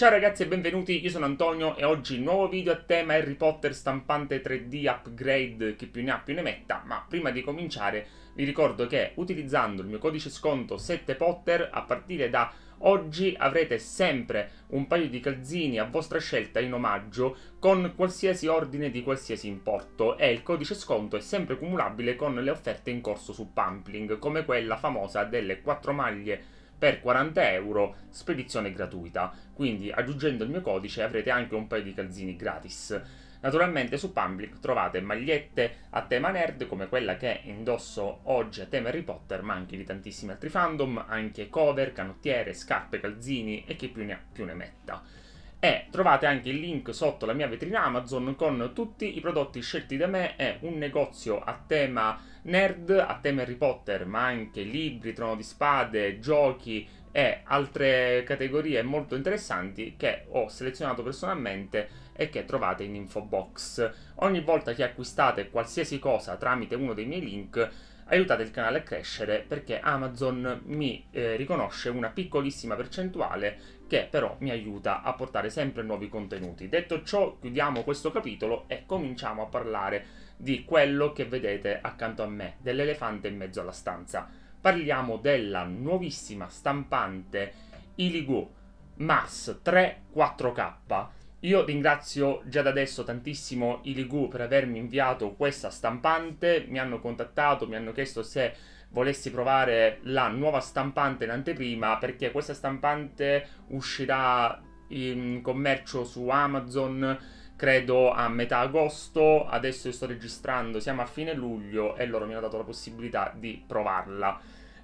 Ciao ragazzi e benvenuti, io sono Antonio e oggi nuovo video a tema Harry Potter stampante 3D upgrade che più ne ha più ne metta, ma prima di cominciare vi ricordo che utilizzando il mio codice sconto 7Potter a partire da oggi avrete sempre un paio di calzini a vostra scelta in omaggio con qualsiasi ordine di qualsiasi importo e il codice sconto è sempre cumulabile con le offerte in corso su Pampling come quella famosa delle 4 maglie per 40 euro spedizione gratuita. Quindi aggiungendo il mio codice avrete anche un paio di calzini gratis. Naturalmente su Public trovate magliette a tema nerd come quella che indosso oggi a tema Harry Potter, ma anche di tantissimi altri fandom, anche cover, canottiere, scarpe, calzini e chi più ne più ne metta e trovate anche il link sotto la mia vetrina Amazon con tutti i prodotti scelti da me e un negozio a tema nerd, a tema Harry Potter, ma anche libri, trono di spade, giochi e altre categorie molto interessanti che ho selezionato personalmente e che trovate in info box. Ogni volta che acquistate qualsiasi cosa tramite uno dei miei link aiutate il canale a crescere perché Amazon mi eh, riconosce una piccolissima percentuale che però mi aiuta a portare sempre nuovi contenuti. Detto ciò, chiudiamo questo capitolo e cominciamo a parlare di quello che vedete accanto a me, dell'elefante in mezzo alla stanza. Parliamo della nuovissima stampante Iligo Mars 3 4K io ringrazio già da adesso tantissimo i Ligu per avermi inviato questa stampante, mi hanno contattato, mi hanno chiesto se volessi provare la nuova stampante in anteprima perché questa stampante uscirà in commercio su Amazon credo a metà agosto, adesso sto registrando, siamo a fine luglio e loro mi hanno dato la possibilità di provarla.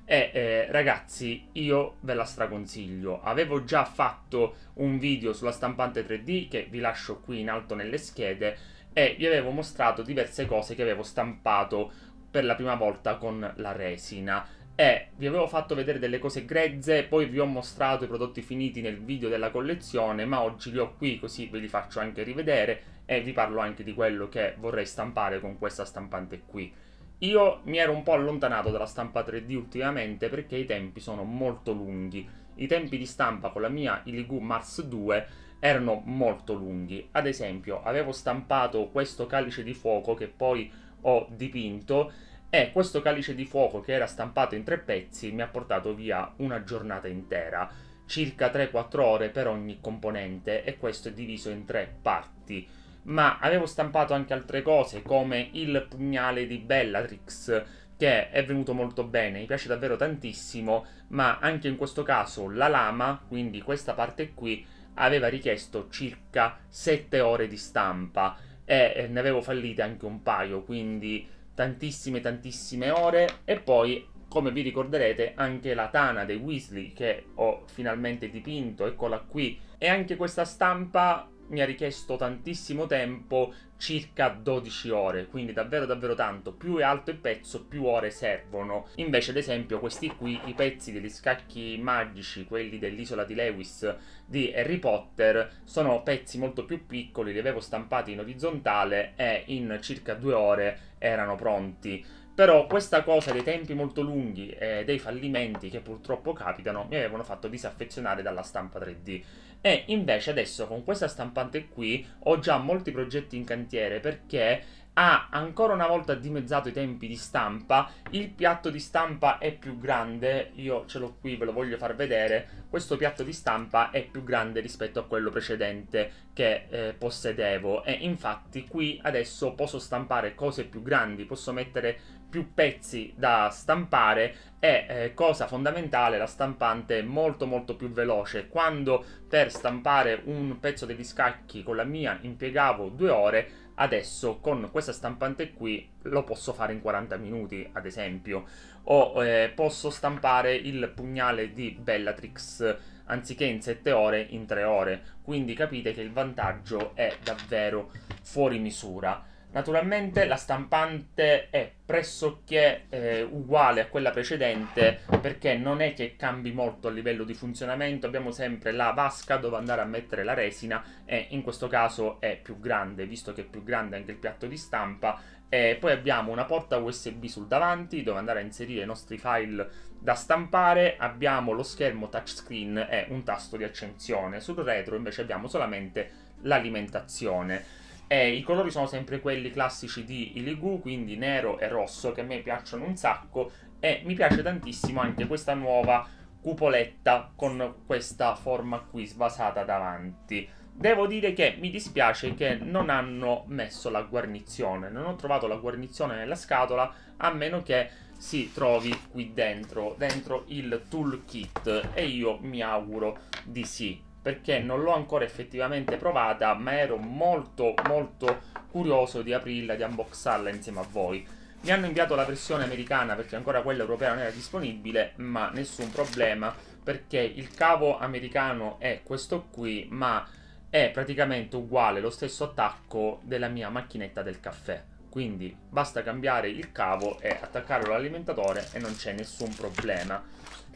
E eh, eh, ragazzi, io ve la straconsiglio. Avevo già fatto un video sulla stampante 3D che vi lascio qui in alto nelle schede e vi avevo mostrato diverse cose che avevo stampato per la prima volta con la resina. E vi avevo fatto vedere delle cose grezze, poi vi ho mostrato i prodotti finiti nel video della collezione, ma oggi li ho qui così ve li faccio anche rivedere e vi parlo anche di quello che vorrei stampare con questa stampante qui. Io mi ero un po' allontanato dalla stampa 3D ultimamente perché i tempi sono molto lunghi. I tempi di stampa con la mia Iligu Mars 2 erano molto lunghi. Ad esempio, avevo stampato questo calice di fuoco che poi ho dipinto e questo calice di fuoco che era stampato in tre pezzi mi ha portato via una giornata intera, circa 3-4 ore per ogni componente e questo è diviso in tre parti ma avevo stampato anche altre cose come il pugnale di Bellatrix che è venuto molto bene, mi piace davvero tantissimo, ma anche in questo caso la lama, quindi questa parte qui, aveva richiesto circa 7 ore di stampa e eh, ne avevo fallite anche un paio, quindi tantissime tantissime ore e poi come vi ricorderete anche la tana dei Weasley che ho finalmente dipinto, eccola qui e anche questa stampa mi ha richiesto tantissimo tempo, circa 12 ore, quindi davvero davvero tanto, più è alto il pezzo più ore servono. Invece ad esempio questi qui, i pezzi degli scacchi magici, quelli dell'isola di Lewis di Harry Potter, sono pezzi molto più piccoli, li avevo stampati in orizzontale e in circa due ore erano pronti. Però questa cosa dei tempi molto lunghi e dei fallimenti che purtroppo capitano mi avevano fatto disaffezionare dalla stampa 3D e invece adesso con questa stampante qui ho già molti progetti in cantiere perché ha ancora una volta dimezzato i tempi di stampa, il piatto di stampa è più grande, io ce l'ho qui, ve lo voglio far vedere, questo piatto di stampa è più grande rispetto a quello precedente che eh, possedevo e infatti qui adesso posso stampare cose più grandi, posso mettere più pezzi da stampare è eh, cosa fondamentale la stampante è molto molto più veloce quando per stampare un pezzo degli scacchi con la mia impiegavo due ore adesso con questa stampante qui lo posso fare in 40 minuti ad esempio o eh, posso stampare il pugnale di Bellatrix anziché in 7 ore in 3 ore quindi capite che il vantaggio è davvero fuori misura Naturalmente la stampante è pressoché eh, uguale a quella precedente perché non è che cambi molto a livello di funzionamento, abbiamo sempre la vasca dove andare a mettere la resina e in questo caso è più grande, visto che è più grande anche il piatto di stampa e poi abbiamo una porta USB sul davanti dove andare a inserire i nostri file da stampare, abbiamo lo schermo touchscreen e un tasto di accensione, sul retro invece abbiamo solamente l'alimentazione. Eh, I colori sono sempre quelli classici di Iligu, quindi nero e rosso, che a me piacciono un sacco. E mi piace tantissimo anche questa nuova cupoletta con questa forma qui svasata davanti. Devo dire che mi dispiace che non hanno messo la guarnizione, non ho trovato la guarnizione nella scatola a meno che si trovi qui dentro, dentro il toolkit e io mi auguro di sì perché non l'ho ancora effettivamente provata, ma ero molto molto curioso di aprirla, di unboxarla insieme a voi. Mi hanno inviato la versione americana perché ancora quella europea non era disponibile, ma nessun problema perché il cavo americano è questo qui, ma è praticamente uguale, lo stesso attacco della mia macchinetta del caffè. Quindi basta cambiare il cavo e attaccarlo all'alimentatore e non c'è nessun problema.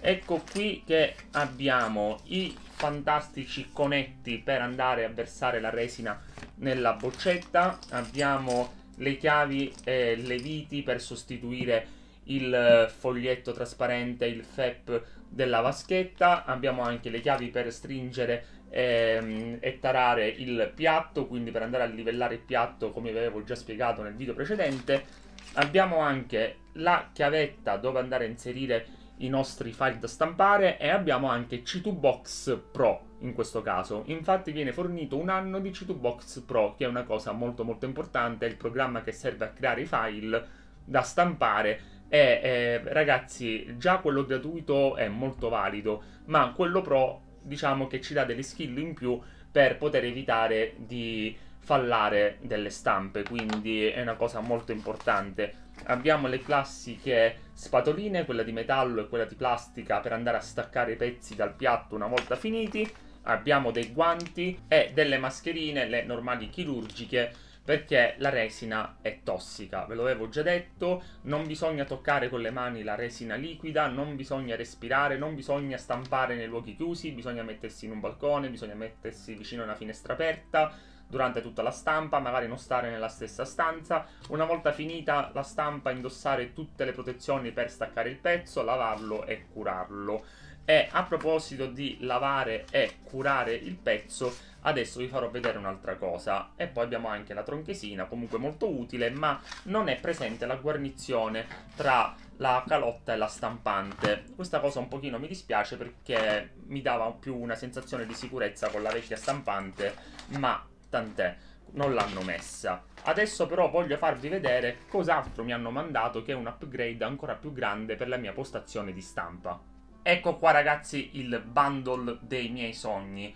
Ecco qui che abbiamo i fantastici conetti per andare a versare la resina nella boccetta. Abbiamo le chiavi e le viti per sostituire il foglietto trasparente, il FEP della vaschetta. Abbiamo anche le chiavi per stringere ehm, e, tarare il piatto, quindi per andare a livellare il piatto come vi avevo già spiegato nel video precedente. Abbiamo anche la chiavetta dove andare a inserire i nostri file da stampare e abbiamo anche C2Box Pro in questo caso. Infatti viene fornito un anno di C2Box Pro, che è una cosa molto molto importante, è il programma che serve a creare i file da stampare e eh, ragazzi, già quello gratuito è molto valido, ma quello Pro diciamo che ci dà delle skill in più per poter evitare di fallare delle stampe, quindi è una cosa molto importante abbiamo le classiche spatoline, quella di metallo e quella di plastica per andare a staccare i pezzi dal piatto una volta finiti, abbiamo dei guanti e delle mascherine, le normali chirurgiche, perché la resina è tossica, ve l'avevo già detto, non bisogna toccare con le mani la resina liquida, non bisogna respirare, non bisogna stampare nei luoghi chiusi, bisogna mettersi in un balcone, bisogna mettersi vicino a una finestra aperta, durante tutta la stampa, magari non stare nella stessa stanza, una volta finita la stampa indossare tutte le protezioni per staccare il pezzo, lavarlo e curarlo. E a proposito di lavare e curare il pezzo, adesso vi farò vedere un'altra cosa. E poi abbiamo anche la tronchesina, comunque molto utile, ma non è presente la guarnizione tra la calotta e la stampante. Questa cosa un pochino mi dispiace perché mi dava più una sensazione di sicurezza con la vecchia stampante, ma tant'è, non l'hanno messa. Adesso però voglio farvi vedere cos'altro mi hanno mandato che è un upgrade ancora più grande per la mia postazione di stampa. Ecco qua ragazzi il bundle dei miei sogni.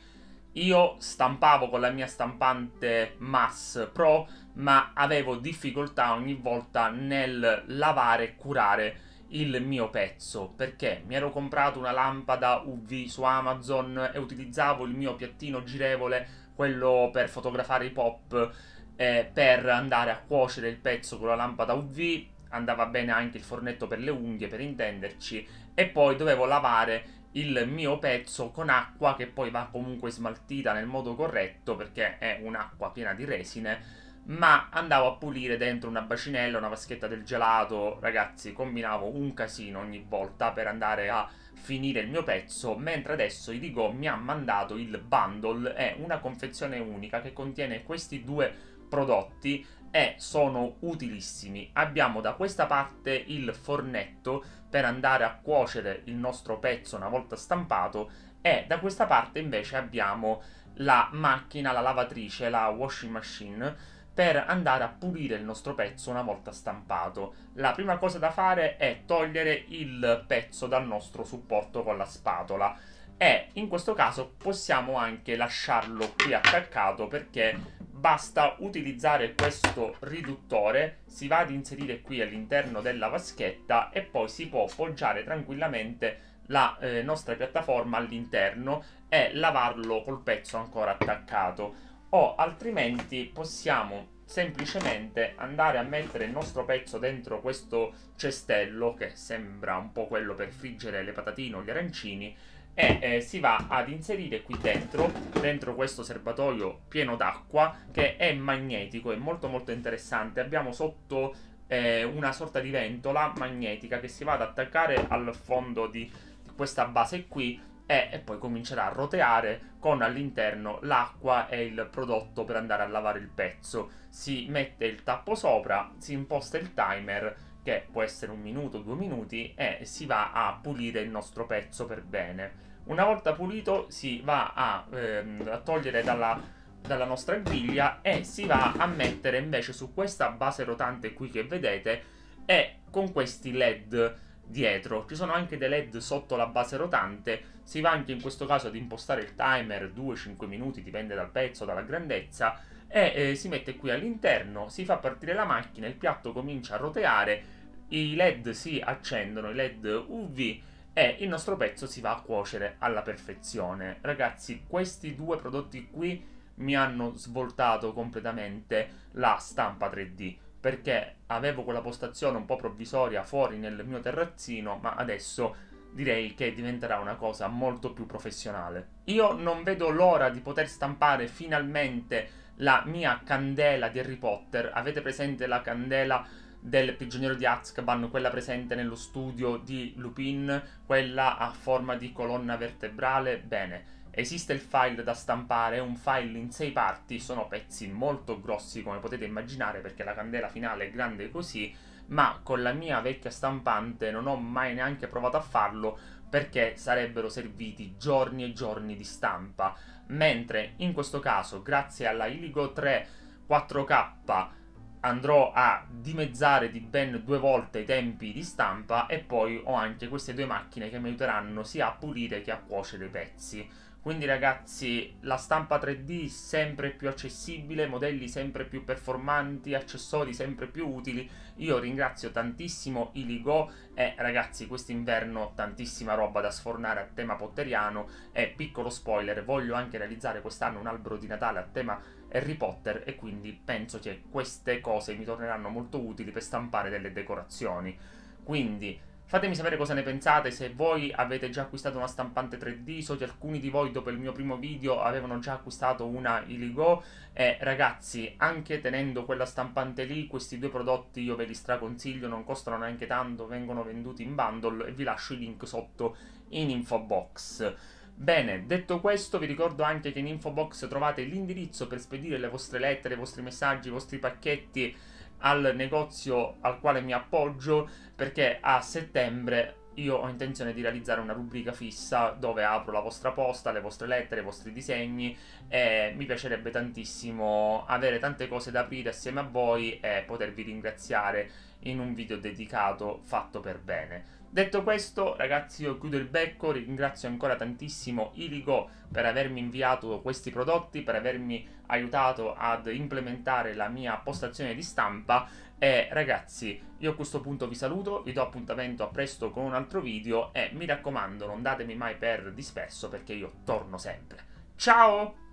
Io stampavo con la mia stampante Mass Pro, ma avevo difficoltà ogni volta nel lavare e curare il mio pezzo perché mi ero comprato una lampada UV su Amazon e utilizzavo il mio piattino girevole quello per fotografare i pop, eh, per andare a cuocere il pezzo con la lampada UV, andava bene anche il fornetto per le unghie per intenderci, e poi dovevo lavare il mio pezzo con acqua che poi va comunque smaltita nel modo corretto perché è un'acqua piena di resine ma andavo a pulire dentro una bacinella, una vaschetta del gelato, ragazzi, combinavo un casino ogni volta per andare a finire il mio pezzo, mentre adesso Idigo mi ha mandato il bundle, è una confezione unica che contiene questi due prodotti e sono utilissimi. Abbiamo da questa parte il fornetto per andare a cuocere il nostro pezzo una volta stampato e da questa parte invece abbiamo la macchina, la lavatrice, la washing machine per andare a pulire il nostro pezzo una volta stampato. La prima cosa da fare è togliere il pezzo dal nostro supporto con la spatola e in questo caso possiamo anche lasciarlo qui attaccato perché basta utilizzare questo riduttore, si va ad inserire qui all'interno della vaschetta e poi si può poggiare tranquillamente la eh, nostra piattaforma all'interno e lavarlo col pezzo ancora attaccato o altrimenti possiamo semplicemente andare a mettere il nostro pezzo dentro questo cestello che sembra un po' quello per friggere le patatine o gli arancini e eh, si va ad inserire qui dentro, dentro questo serbatoio pieno d'acqua che è magnetico, è molto molto interessante. Abbiamo sotto eh, una sorta di ventola magnetica che si va ad attaccare al fondo di questa base qui e, eh, e poi comincerà a roteare con all'interno l'acqua e il prodotto per andare a lavare il pezzo. Si mette il tappo sopra, si imposta il timer che può essere un minuto, due minuti e si va a pulire il nostro pezzo per bene. Una volta pulito si va a, ehm, a togliere dalla, dalla nostra griglia e si va a mettere invece su questa base rotante qui che vedete e con questi led dietro. Ci sono anche dei LED sotto la base rotante, si va anche in questo caso ad impostare il timer 2-5 minuti, dipende dal pezzo, dalla grandezza, e eh, si mette qui all'interno, si fa partire la macchina, il piatto comincia a roteare, i LED si accendono, i LED UV, e il nostro pezzo si va a cuocere alla perfezione. Ragazzi, questi due prodotti qui mi hanno svoltato completamente la stampa 3D perché avevo quella postazione un po' provvisoria fuori nel mio terrazzino, ma adesso direi che diventerà una cosa molto più professionale. Io non vedo l'ora di poter stampare finalmente la mia candela di Harry Potter. Avete presente la candela del prigioniero di Azkaban, quella presente nello studio di Lupin, quella a forma di colonna vertebrale? Bene. Esiste il file da stampare, un file in sei parti, sono pezzi molto grossi come potete immaginare perché la candela finale è grande così, ma con la mia vecchia stampante non ho mai neanche provato a farlo perché sarebbero serviti giorni e giorni di stampa, mentre in questo caso grazie alla Iligo 3 4K andrò a dimezzare di ben due volte i tempi di stampa e poi ho anche queste due macchine che mi aiuteranno sia a pulire che a cuocere i pezzi. Quindi ragazzi, la stampa 3D sempre più accessibile, modelli sempre più performanti, accessori sempre più utili. Io ringrazio tantissimo Iligo e ragazzi, quest'inverno tantissima roba da sfornare a tema potteriano e piccolo spoiler, voglio anche realizzare quest'anno un albero di Natale a tema Harry Potter e quindi penso che queste cose mi torneranno molto utili per stampare delle decorazioni. Quindi Fatemi sapere cosa ne pensate, se voi avete già acquistato una stampante 3D, so che alcuni di voi dopo il mio primo video avevano già acquistato una Iligo e ragazzi, anche tenendo quella stampante lì, questi due prodotti io ve li straconsiglio, non costano neanche tanto, vengono venduti in bundle e vi lascio i link sotto in info box. Bene, detto questo vi ricordo anche che in info box trovate l'indirizzo per spedire le vostre lettere, i vostri messaggi, i vostri pacchetti al negozio al quale mi appoggio perché a settembre io ho intenzione di realizzare una rubrica fissa dove apro la vostra posta, le vostre lettere, i vostri disegni e mi piacerebbe tantissimo avere tante cose da aprire assieme a voi e potervi ringraziare in un video dedicato fatto per bene. Detto questo, ragazzi, io chiudo il becco, ringrazio ancora tantissimo Iligo per avermi inviato questi prodotti, per avermi aiutato ad implementare la mia postazione di stampa e ragazzi, io a questo punto vi saluto, vi do appuntamento a presto con un altro video e mi raccomando, non datemi mai per disperso perché io torno sempre. Ciao!